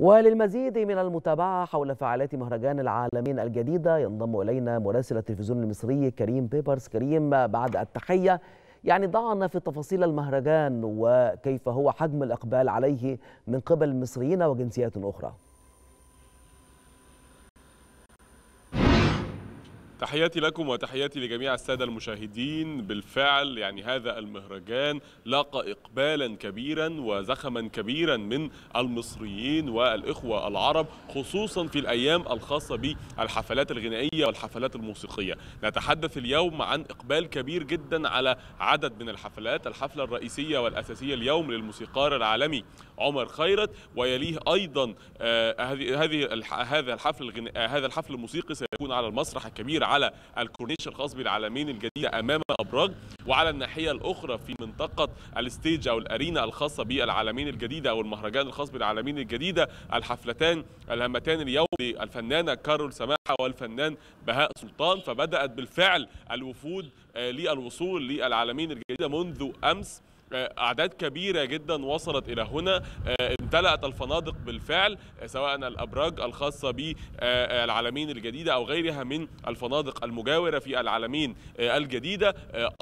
وللمزيد من المتابعة حول فعاليات مهرجان العالمين الجديدة ينضم إلينا مراسل التلفزيون المصري كريم بيبرس كريم بعد التحية يعني ضعنا في تفاصيل المهرجان وكيف هو حجم الإقبال عليه من قبل المصريين وجنسيات أخرى تحياتي لكم وتحياتي لجميع السادة المشاهدين بالفعل يعني هذا المهرجان لاقى إقبالا كبيرا وزخما كبيرا من المصريين والإخوة العرب خصوصا في الأيام الخاصة بالحفلات الغنائية والحفلات الموسيقية نتحدث اليوم عن إقبال كبير جدا على عدد من الحفلات الحفلة الرئيسية والأساسية اليوم للموسيقار العالمي عمر خيرت ويليه أيضا آه، هذه هذا الحفل آه، هذا الحفل الموسيقي سيكون على المسرح الكبير على الكورنيش الخاص بالعالمين الجديدة أمام الابراج وعلى الناحية الأخرى في منطقة الستيج أو الأرينا الخاصة بالعالمين الجديدة أو المهرجان الخاص بالعالمين الجديدة الحفلتان الهامتان اليوم للفنانة كارول سماحة والفنان بهاء سلطان فبدأت بالفعل الوفود آه، للوصول للعالمين الجديدة منذ أمس آه، اعداد كبيره جدا وصلت الى هنا آه، امتلأت الفنادق بالفعل آه، سواء الابراج الخاصه بالعالمين الجديده او غيرها من الفنادق المجاوره في العالمين الجديده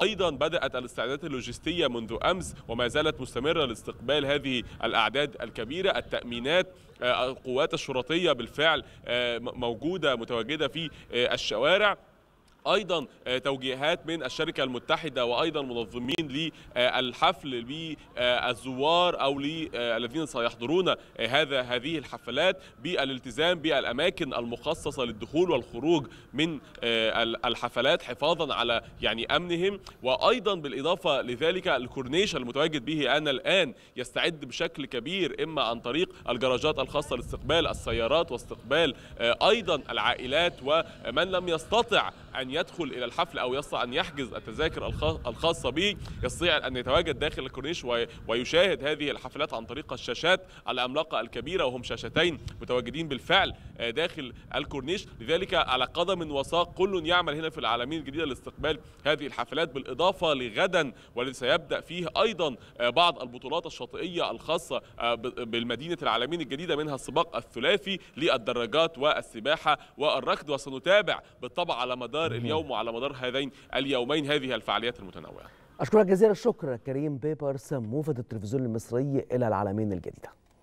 ايضا بدات الاستعدادات اللوجستيه منذ امس وما زالت مستمره لاستقبال هذه الاعداد الكبيره التامينات القوات الشرطيه بالفعل موجوده متواجده في الشوارع ايضا آه، توجيهات من الشركه المتحده وايضا منظمين للحفل للزوار او للذين سيحضرون آه، هذا هذه الحفلات بالالتزام بالاماكن المخصصه للدخول والخروج من آه، الحفلات حفاظا على يعني امنهم وايضا بالاضافه لذلك الكورنيش المتواجد به انا الان يستعد بشكل كبير اما عن طريق الجراجات الخاصه لاستقبال السيارات واستقبال ايضا العائلات ومن لم يستطع ان يدخل إلى الحفل أو يستطيع أن يحجز التذاكر الخاصة به يستطيع أن يتواجد داخل الكورنيش ويشاهد هذه الحفلات عن طريق الشاشات العملاقة الكبيرة وهم شاشتين متواجدين بالفعل آه، داخل الكورنيش لذلك على قدم وساق كل يعمل هنا في العالمين الجديدة لاستقبال هذه الحفلات بالإضافة لغدا والذي سيبدأ فيه أيضا آه، بعض البطولات الشاطئية الخاصة آه، بالمدينة العالمين الجديدة منها السباق الثلاثي للدراجات والسباحة والركض وسنتابع بالطبع على مدار اليوم وعلى مدار هذين اليومين هذه الفعاليات المتنوعة أشكرك جزيل الشكر كريم بيبرس موفد التلفزيون المصري إلى العالمين الجديدة